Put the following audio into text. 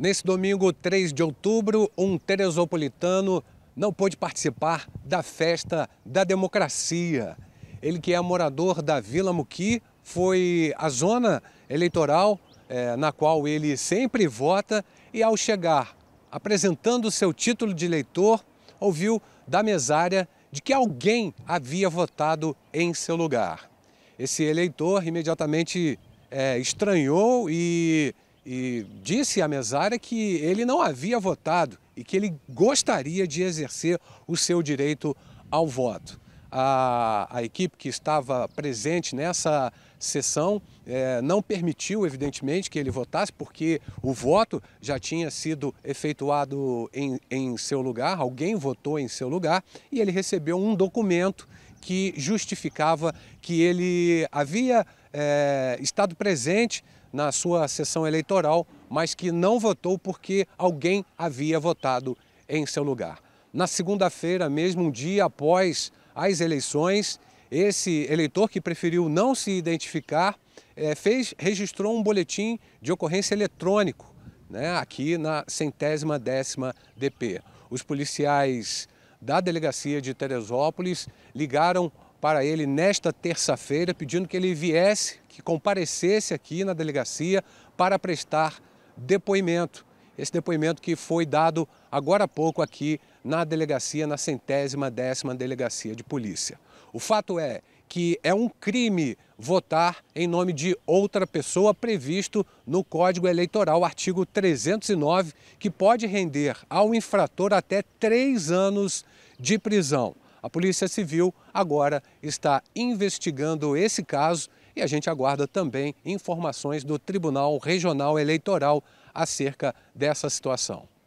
Nesse domingo, 3 de outubro, um teresopolitano não pôde participar da festa da democracia. Ele que é morador da Vila Muqui, foi a zona eleitoral é, na qual ele sempre vota e ao chegar apresentando seu título de eleitor, ouviu da mesária de que alguém havia votado em seu lugar. Esse eleitor imediatamente é, estranhou e e disse a mesária que ele não havia votado e que ele gostaria de exercer o seu direito ao voto. A, a equipe que estava presente nessa sessão eh, não permitiu, evidentemente, que ele votasse, porque o voto já tinha sido efetuado em, em seu lugar, alguém votou em seu lugar, e ele recebeu um documento que justificava que ele havia é, estado presente na sua sessão eleitoral, mas que não votou porque alguém havia votado em seu lugar. Na segunda-feira, mesmo um dia após as eleições, esse eleitor que preferiu não se identificar é, fez, registrou um boletim de ocorrência eletrônico né, aqui na centésima décima DP. Os policiais da delegacia de Teresópolis ligaram para ele nesta terça-feira pedindo que ele viesse, que comparecesse aqui na delegacia para prestar depoimento. Esse depoimento que foi dado agora há pouco aqui na delegacia, na centésima décima delegacia de polícia. O fato é, que é um crime votar em nome de outra pessoa previsto no Código Eleitoral, artigo 309, que pode render ao infrator até três anos de prisão. A Polícia Civil agora está investigando esse caso e a gente aguarda também informações do Tribunal Regional Eleitoral acerca dessa situação.